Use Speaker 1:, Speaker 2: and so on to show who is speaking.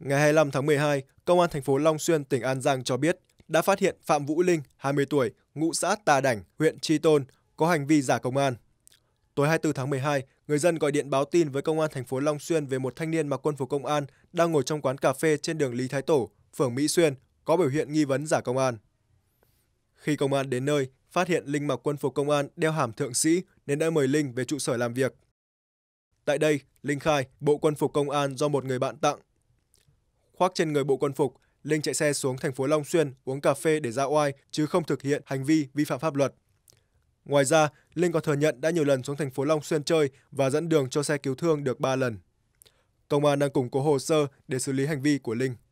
Speaker 1: Ngày 25 tháng 12, Công an thành phố Long Xuyên, tỉnh An Giang cho biết đã phát hiện Phạm Vũ Linh, 20 tuổi, ngụ xã Tà Đảnh, huyện Tri Tôn, có hành vi giả công an. Tối 24 tháng 12, người dân gọi điện báo tin với công an thành phố Long Xuyên về một thanh niên mặc quân phục công an đang ngồi trong quán cà phê trên đường Lý Thái Tổ, phường Mỹ Xuyên, có biểu hiện nghi vấn giả công an. Khi công an đến nơi, phát hiện Linh mặc quân phục công an đeo hàm thượng sĩ nên đã mời Linh về trụ sở làm việc. Tại đây, Linh khai bộ quân phục công an do một người bạn tặng khoác trên người bộ quân phục, Linh chạy xe xuống thành phố Long Xuyên uống cà phê để ra oai chứ không thực hiện hành vi vi phạm pháp luật. Ngoài ra, Linh còn thừa nhận đã nhiều lần xuống thành phố Long Xuyên chơi và dẫn đường cho xe cứu thương được 3 lần. Công an đang củng cố hồ sơ để xử lý hành vi của Linh.